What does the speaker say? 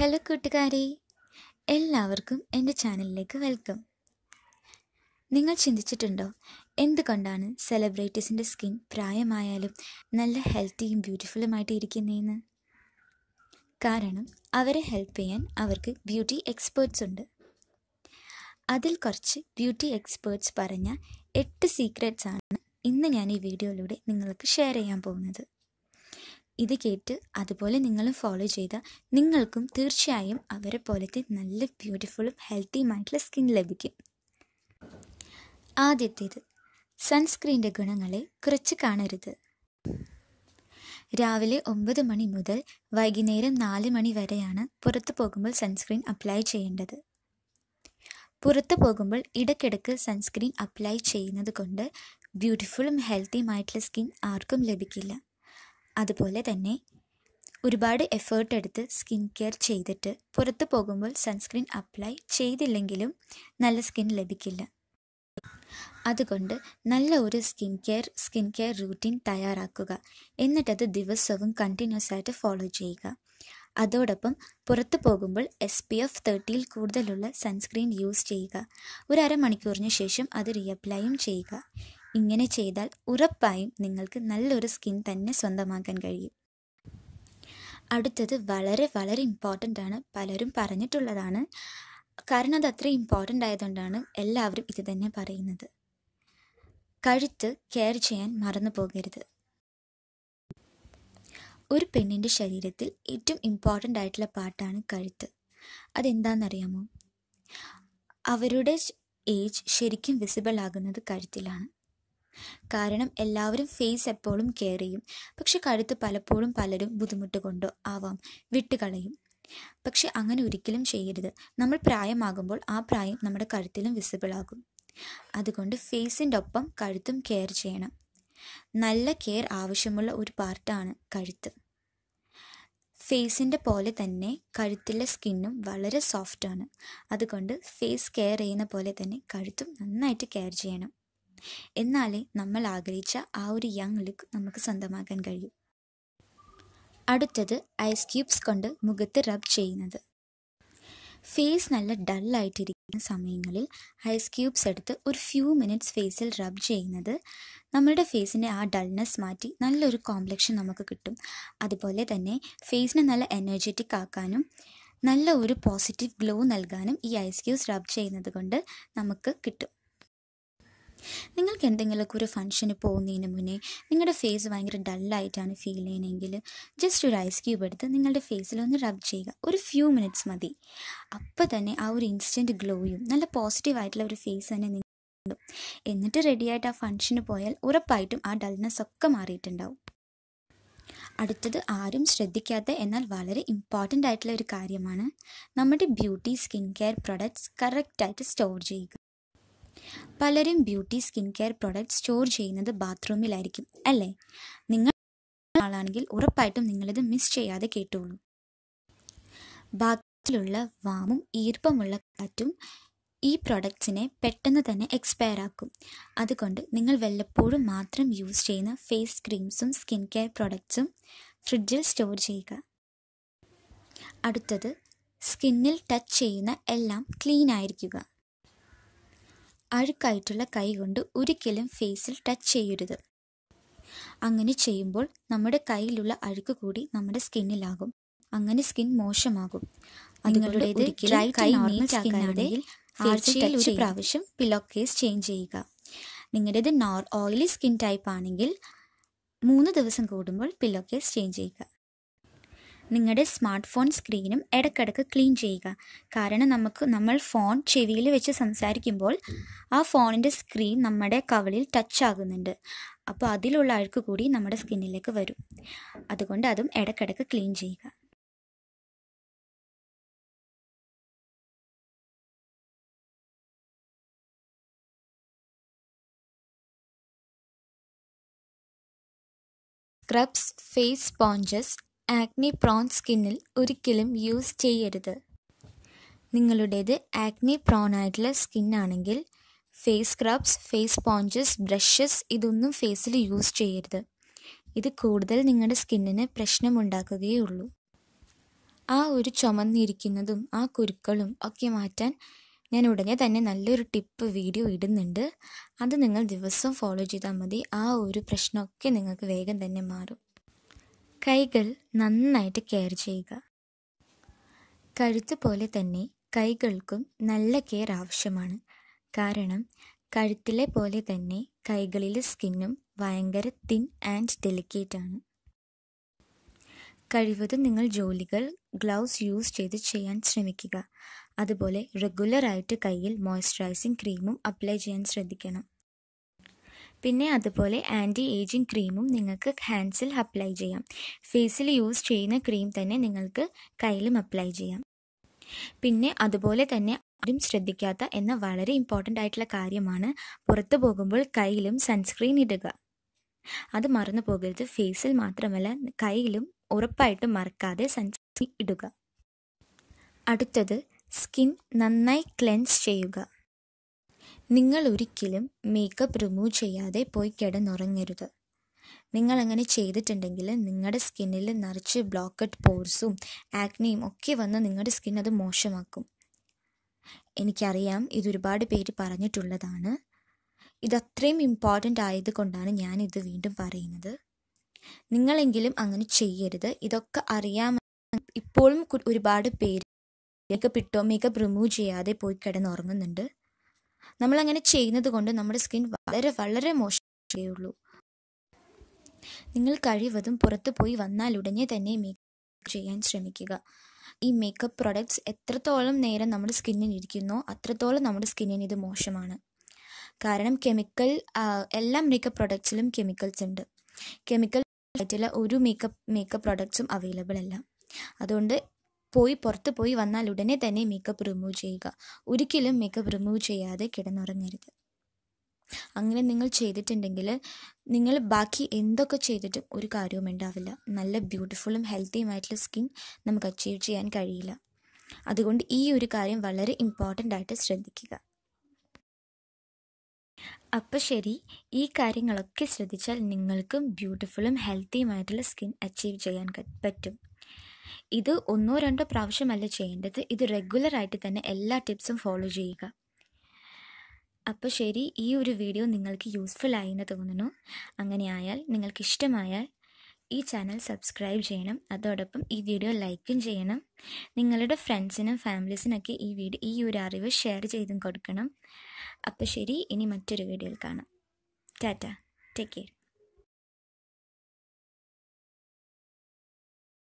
hello കൂട്ടുകാരെ എല്ലാവർക്കും എൻ്റെ ചാനലിലേക്ക് വെൽക്കം നിങ്ങൾ ചിന്തിച്ചിട്ടുണ്ടോ എന്തുകൊണ്ടാണ് സെലിബ്രിറ്റീസിൻ്റെ സ്കിൻ പ്രായമായാലും നല്ല ഹെൽത്തിയും ബ്യൂട്ടിഫുള്ളുമായിട്ട് ഇരിക്കുന്നതെന്ന് കാരണം അവരെ ഹെൽപ്പ് ചെയ്യാൻ അവർക്ക് ബ്യൂട്ടി എക്സ്പേർട്സ് ഉണ്ട് അതിൽ കുറച്ച് ബ്യൂട്ടി എക്സ്പേർട്സ് പറഞ്ഞ എട്ട് സീക്രറ്റ്സ് ആണ് ഇന്ന് ഞാൻ ഈ വീഡിയോയിലൂടെ നിങ്ങൾക്ക് ഷെയർ ചെയ്യാൻ പോകുന്നത് ഇത് കേട്ട് അതുപോലെ നിങ്ങളും ഫോളോ ചെയ്താൽ നിങ്ങൾക്കും തീർച്ചയായും അവരെ പോലത്തെ നല്ല ബ്യൂട്ടിഫുള്ളും ഹെൽത്തിയുമായിട്ടുള്ള സ്കിൻ ലഭിക്കും ആദ്യത്തേത് സൺസ്ക്രീൻ്റെ ഗുണങ്ങളെ കുറച്ച് കാണരുത് രാവിലെ ഒമ്പത് മണി മുതൽ വൈകുന്നേരം നാല് മണി വരെയാണ് പുറത്തു പോകുമ്പോൾ സൺസ്ക്രീൻ അപ്ലൈ ചെയ്യേണ്ടത് പുറത്തു പോകുമ്പോൾ ഇടയ്ക്കിടയ്ക്ക് സൺസ്ക്രീൻ അപ്ലൈ ചെയ്യുന്നത് കൊണ്ട് ബ്യൂട്ടിഫുള്ളും ഹെൽത്തിയുമായിട്ടുള്ള സ്കിൻ ആർക്കും ലഭിക്കില്ല അതുപോലെ തന്നെ ഒരുപാട് എഫേർട്ട് എടുത്ത് സ്കിൻ കെയർ ചെയ്തിട്ട് പുറത്ത് പോകുമ്പോൾ സൺസ്ക്രീൻ അപ്ലൈ ചെയ്തില്ലെങ്കിലും നല്ല സ്കിൻ ലഭിക്കില്ല അതുകൊണ്ട് നല്ല ഒരു skin care skin care routine തയ്യാറാക്കുക എന്നിട്ടത് ദിവസവും കണ്ടിന്യൂസ് ആയിട്ട് ഫോളോ ചെയ്യുക അതോടൊപ്പം പുറത്തു പോകുമ്പോൾ എസ് പി എഫ് തേർട്ടിയിൽ കൂടുതലുള്ള സൺസ്ക്രീൻ യൂസ് ചെയ്യുക ഒരു അരമണിക്കൂറിന് ശേഷം അത് റീഅപ്ലൈയും ചെയ്യുക ഇങ്ങനെ ചെയ്താൽ ഉറപ്പായും നിങ്ങൾക്ക് നല്ലൊരു സ്കിൻ തന്നെ സ്വന്തമാക്കാൻ കഴിയും അടുത്തത് വളരെ വളരെ ഇമ്പോർട്ടൻ്റ് ആണ് പലരും പറഞ്ഞിട്ടുള്ളതാണ് കാരണം അത് അത്ര ഇമ്പോർട്ടൻ്റ് ആയതുകൊണ്ടാണ് എല്ലാവരും ഇത് തന്നെ പറയുന്നത് കഴുത്ത് കെയർ ചെയ്യാൻ മറന്നു പോകരുത് ഒരു പെണ്ണിൻ്റെ ശരീരത്തിൽ ഏറ്റവും ഇമ്പോർട്ടൻ്റ് ആയിട്ടുള്ള പാട്ടാണ് കഴുത്ത് അതെന്താണെന്നറിയാമോ അവരുടെ ഏജ് ശരിക്കും വിസിബിൾ ആകുന്നത് കഴുത്തിലാണ് കാരണം എല്ലാവരും ഫേസ് എപ്പോഴും കെയർ ചെയ്യും പക്ഷെ കഴുത്ത് പലപ്പോഴും പലരും ബുദ്ധിമുട്ട് കൊണ്ടോ ആവാം വിട്ടുകളയും പക്ഷെ അങ്ങനെ ഒരിക്കലും ചെയ്യരുത് നമ്മൾ പ്രായമാകുമ്പോൾ ആ പ്രായം നമ്മുടെ കഴുത്തിലും വിസിബിൾ ആകും അതുകൊണ്ട് ഫേസിൻ്റെ ഒപ്പം കഴുത്തും കെയർ ചെയ്യണം നല്ല കെയർ ആവശ്യമുള്ള ഒരു പാർട്ടാണ് കഴുത്ത് ഫേസിൻ്റെ പോലെ തന്നെ കഴുത്തിലെ സ്കിന്നും വളരെ സോഫ്റ്റാണ് അതുകൊണ്ട് ഫേസ് കെയർ ചെയ്യുന്ന പോലെ തന്നെ കഴുത്തും നന്നായിട്ട് കെയർ ചെയ്യണം എന്നാലേ നമ്മൾ ആഗ്രഹിച്ച ആ ഒരു യങ് ലുക്ക് നമുക്ക് സ്വന്തമാക്കാൻ കഴിയൂ അടുത്തത് ഐസ് ക്യൂബ്സ് കൊണ്ട് മുഖത്ത് റബ് ചെയ്യുന്നത് ഫേസ് നല്ല ആയിട്ടിരിക്കുന്ന സമയങ്ങളിൽ ഐസ് ക്യൂബ്സ് എടുത്ത് ഒരു ഫ്യൂ മിനിറ്റ്സ് ഫേസിൽ റബ് ചെയ്യുന്നത് നമ്മളുടെ ഫേസിൻ്റെ ആ ഡൾനെസ് മാറ്റി നല്ലൊരു കോംപ്ലക്ഷൻ നമുക്ക് കിട്ടും അതുപോലെ തന്നെ ഫേസിനെ നല്ല എനർജറ്റിക് ആക്കാനും നല്ല ഒരു പോസിറ്റീവ് ഗ്ലോ നൽകാനും ഈ ഐസ് ക്യൂബ്സ് റബ് ചെയ്യുന്നത് കൊണ്ട് നമുക്ക് കിട്ടും നിങ്ങൾക്ക് എന്തെങ്കിലുമൊക്കെ ഒരു ഫംഗ്ഷന് പോകുന്നതിന് മുന്നേ നിങ്ങളുടെ ഫേസ് ഭയങ്കര ഡല്ലായിട്ടാണ് ഫീൽ ചെയ്യണമെങ്കിൽ ജസ്റ്റ് ഒരു ഐസ് ക്യൂബ് എടുത്ത് നിങ്ങളുടെ ഫേസിൽ ഒന്ന് റബ് ചെയ്യുക ഒരു ഫ്യൂ മിനിറ്റ്സ് മതി അപ്പോൾ തന്നെ ആ ഒരു ഇൻസ്റ്റൻറ്റ് ഗ്ലോയും നല്ല പോസിറ്റീവായിട്ടുള്ള ഒരു ഫേസ് തന്നെ നിങ്ങൾ എന്നിട്ട് റെഡിയായിട്ട് ആ ഫംഗ്ഷന് പോയാൽ ഉറപ്പായിട്ടും ആ ഡൾനെസ് ഒക്കെ മാറിയിട്ടുണ്ടാവും അടുത്തത് ആരും ശ്രദ്ധിക്കാത്ത എന്നാൽ വളരെ ഇമ്പോർട്ടൻ്റ് ആയിട്ടുള്ള ഒരു കാര്യമാണ് നമ്മുടെ ബ്യൂട്ടി സ്കിൻ കെയർ പ്രൊഡക്ട്സ് കറക്റ്റായിട്ട് സ്റ്റോർ ചെയ്യുക പലരും beauty skin care product store ചെയ്യുന്നത് ബാത്റൂമിലായിരിക്കും അല്ലേ നിങ്ങൾ ആളാണെങ്കിൽ ഉറപ്പായിട്ടും നിങ്ങളിത് മിസ് ചെയ്യാതെ കേട്ടോളൂ ബാത്റൂമിലുള്ള വാമും ഈർപ്പമുള്ള കാറ്റും ഈ പ്രൊഡക്ട്സിനെ പെട്ടെന്ന് തന്നെ എക്സ്പയർ ആക്കും അതുകൊണ്ട് നിങ്ങൾ വല്ലപ്പോഴും മാത്രം യൂസ് ചെയ്യുന്ന ഫേസ് ക്രീംസും സ്കിൻ കെയർ പ്രൊഡക്ട്സും ഫ്രിഡ്ജിൽ സ്റ്റോർ ചെയ്യുക അടുത്തത് സ്കിന്നിൽ ടച്ച് ചെയ്യുന്ന എല്ലാം ക്ലീൻ ആയിരിക്കുക അഴുക്കായിട്ടുള്ള കൈ കൊണ്ട് ഒരിക്കലും ഫേസിൽ ടച്ച് ചെയ്യരുത് അങ്ങനെ ചെയ്യുമ്പോൾ നമ്മുടെ കയ്യിലുള്ള അഴുക്ക് കൂടി നമ്മുടെ സ്കിന്നിലാകും അങ്ങനെ സ്കിൻ മോശമാകും നിങ്ങളുടേത് കൈ ആഴ്ചയിൽ ഒരു പ്രാവശ്യം പില്ലോ കേസ് ചേഞ്ച് ചെയ്യുക നിങ്ങളുടേത് നോർ ഓയിലി സ്കിൻ ടൈപ്പ് ആണെങ്കിൽ മൂന്ന് ദിവസം കൂടുമ്പോൾ പില്ലോ കേസ് ചേഞ്ച് ചെയ്യുക നിങ്ങളുടെ സ്മാർട്ട് ഫോൺ സ്ക്രീനും ഇടയ്ക്കിടയ്ക്ക് ക്ലീൻ ചെയ്യുക കാരണം നമുക്ക് നമ്മൾ ഫോൺ ചെവിയിൽ വെച്ച് സംസാരിക്കുമ്പോൾ ആ ഫോണിൻ്റെ സ്ക്രീൻ നമ്മുടെ കവളിൽ ടച്ച് ആകുന്നുണ്ട് അപ്പോൾ അതിലുള്ള അഴുക്ക് കൂടി നമ്മുടെ സ്കിന്നിലേക്ക് വരും അതുകൊണ്ട് അതും ഇടയ്ക്കിടയ്ക്ക് ക്ലീൻ ചെയ്യുക scrubs face sponges acne prone സ്കിന്നിൽ ഒരിക്കലും യൂസ് ചെയ്യരുത് നിങ്ങളുടേത് ആക്നെ പ്രോൺ ആയിട്ടുള്ള സ്കിന്നാണെങ്കിൽ face scrubs face sponges brushes ഇതൊന്നും ഫേസിൽ യൂസ് ചെയ്യരുത് ഇത് കൂടുതൽ നിങ്ങളുടെ സ്കിന്നിന് പ്രശ്നമുണ്ടാക്കുകയേ ഉള്ളൂ ആ ഒരു ചുമന്നിരിക്കുന്നതും ആ കുരുക്കളും ഒക്കെ മാറ്റാൻ ഞാൻ ഉടനെ തന്നെ നല്ലൊരു ടിപ്പ് വീഡിയോ ഇടുന്നുണ്ട് അത് നിങ്ങൾ ദിവസവും ഫോളോ ചെയ്താൽ മതി ആ ഒരു പ്രശ്നമൊക്കെ നിങ്ങൾക്ക് വേഗം തന്നെ മാറും കൈകൾ നന്നായിട്ട് കെയർ ചെയ്യുക കഴുത്ത് പോലെ തന്നെ കൈകൾക്കും നല്ല കെയർ ആവശ്യമാണ് കാരണം കഴുത്തിലെ പോലെ തന്നെ കൈകളിലെ സ്കിന്നും ഭയങ്കര തിൻ ആൻഡ് ഡെലിക്കേറ്റ് ആണ് കഴിവതും നിങ്ങൾ ജോലികൾ ഗ്ലൗസ് യൂസ് ചെയ്ത് ചെയ്യാൻ ശ്രമിക്കുക അതുപോലെ റെഗുലറായിട്ട് കയ്യിൽ മോയ്സ്ചറൈസിംഗ് ക്രീമും അപ്ലൈ ചെയ്യാൻ ശ്രദ്ധിക്കണം പിന്നെ അതുപോലെ ആൻറ്റി ഏജിങ് ക്രീമും നിങ്ങൾക്ക് ഹാൻഡ്സിൽ അപ്ലൈ ചെയ്യാം ഫേസിൽ യൂസ് ചെയ്യുന്ന ക്രീം തന്നെ നിങ്ങൾക്ക് കയ്യിലും അപ്ലൈ ചെയ്യാം പിന്നെ അതുപോലെ തന്നെ ആരും ശ്രദ്ധിക്കാത്ത എന്ന വളരെ ഇമ്പോർട്ടൻ്റ് ആയിട്ടുള്ള കാര്യമാണ് പുറത്തു പോകുമ്പോൾ കയ്യിലും സൺസ്ക്രീൻ ഇടുക അത് മറന്നു പോകരുത് ഫേസിൽ മാത്രമല്ല കയ്യിലും ഉറപ്പായിട്ടും മറക്കാതെ സൺസ്ക്രീൻ ഇടുക അടുത്തത് സ്കിൻ നന്നായി ക്ലെൻസ് ചെയ്യുക നിങ്ങൾ ഒരിക്കലും മേക്കപ്പ് റിമൂവ് ചെയ്യാതെ പോയി കിടന്നുറങ്ങരുത് നിങ്ങൾ അങ്ങനെ ചെയ്തിട്ടുണ്ടെങ്കിൽ നിങ്ങളുടെ സ്കിന്നിൽ നിറച്ച് ബ്ലോക്കറ്റ് പോർസും ആക്നെയും ഒക്കെ വന്ന് നിങ്ങളുടെ സ്കിൻ അത് മോശമാക്കും എനിക്കറിയാം ഇതൊരുപാട് പേര് പറഞ്ഞിട്ടുള്ളതാണ് ഇതത്രയും ഇമ്പോർട്ടൻ്റ് ആയതുകൊണ്ടാണ് ഞാനിത് വീണ്ടും പറയുന്നത് നിങ്ങളെങ്കിലും അങ്ങനെ ചെയ്യരുത് ഇതൊക്കെ അറിയാമെന്ന് ഇപ്പോഴും ഒരുപാട് പേര് മേക്കപ്പ് ഇട്ടോ മേക്കപ്പ് റിമൂവ് ചെയ്യാതെ പോയി കിടന്നുറങ്ങുന്നുണ്ട് അങ്ങനെ ചെയ്യുന്നത് കൊണ്ട് നമ്മുടെ സ്കിൻ വളരെ വളരെ മോശമേയുള്ളൂ നിങ്ങൾ കഴിവതും പുറത്തു പോയി ഉടനെ തന്നെ മേക്കപ്പ് ചെയ്യാൻ ശ്രമിക്കുക ഈ മേക്കപ്പ് പ്രൊഡക്ട്സ് എത്രത്തോളം നേരം നമ്മുടെ സ്കിന്നിൽ ഇരിക്കുന്നോ അത്രത്തോളം നമ്മുടെ സ്കിന്നിന് ഇത് മോശമാണ് കാരണം കെമിക്കൽ എല്ലാ മേക്കപ്പ് പ്രൊഡക്ട്സിലും കെമിക്കൽസ് ഉണ്ട് കെമിക്കൽ ആയിട്ടുള്ള ഒരു മേക്കപ്പ് മേക്കപ്പ് പ്രൊഡക്ട്സും അവൈലബിൾ അല്ല അതുകൊണ്ട് പോയി പുറത്ത് പോയി വന്നാൽ ഉടനെ തന്നെ മേക്കപ്പ് റിമൂവ് ചെയ്യുക ഒരിക്കലും മേക്കപ്പ് റിമൂവ് ചെയ്യാതെ കിടന്നുറങ്ങരുത് അങ്ങനെ നിങ്ങൾ ചെയ്തിട്ടുണ്ടെങ്കിൽ നിങ്ങൾ ബാക്കി എന്തൊക്കെ ചെയ്തിട്ടും ഒരു കാര്യവും ഉണ്ടാവില്ല നല്ല ബ്യൂട്ടിഫുള്ളും ഹെൽത്തിയുമായിട്ടുള്ള സ്കിൻ നമുക്ക് അച്ചീവ് ചെയ്യാൻ കഴിയില്ല അതുകൊണ്ട് ഈ ഒരു കാര്യം വളരെ ഇമ്പോർട്ടൻ്റ് ആയിട്ട് ശ്രദ്ധിക്കുക അപ്പോൾ ശരി ഈ കാര്യങ്ങളൊക്കെ ശ്രദ്ധിച്ചാൽ നിങ്ങൾക്കും ബ്യൂട്ടിഫുള്ളും ഹെൽത്തിയുമായിട്ടുള്ള സ്കിൻ അച്ചീവ് ചെയ്യാൻ പറ്റും ഇത് ഒന്നോ രണ്ടോ പ്രാവശ്യമല്ല ചെയ്യേണ്ടത് ഇത് റെഗുലറായിട്ട് തന്നെ എല്ലാ ടിപ്സും ഫോളോ ചെയ്യുക അപ്പോൾ ശരി ഈ ഒരു വീഡിയോ നിങ്ങൾക്ക് യൂസ്ഫുൾ ആയി എന്ന് തോന്നുന്നു അങ്ങനെയായാൽ നിങ്ങൾക്ക് ഇഷ്ടമായാൽ ഈ ചാനൽ സബ്സ്ക്രൈബ് ചെയ്യണം അതോടൊപ്പം ഈ വീഡിയോ ലൈക്കും ചെയ്യണം നിങ്ങളുടെ ഫ്രണ്ട്സിനും ഫാമിലീസിനൊക്കെ ഈ വീഡിയോ ഈ ഒരു അറിവ് ഷെയർ ചെയ്തും കൊടുക്കണം അപ്പോൾ ശരി ഇനി മറ്റൊരു വീഡിയോയിൽ കാണാം ടാറ്റ ടേക്ക് കെയർ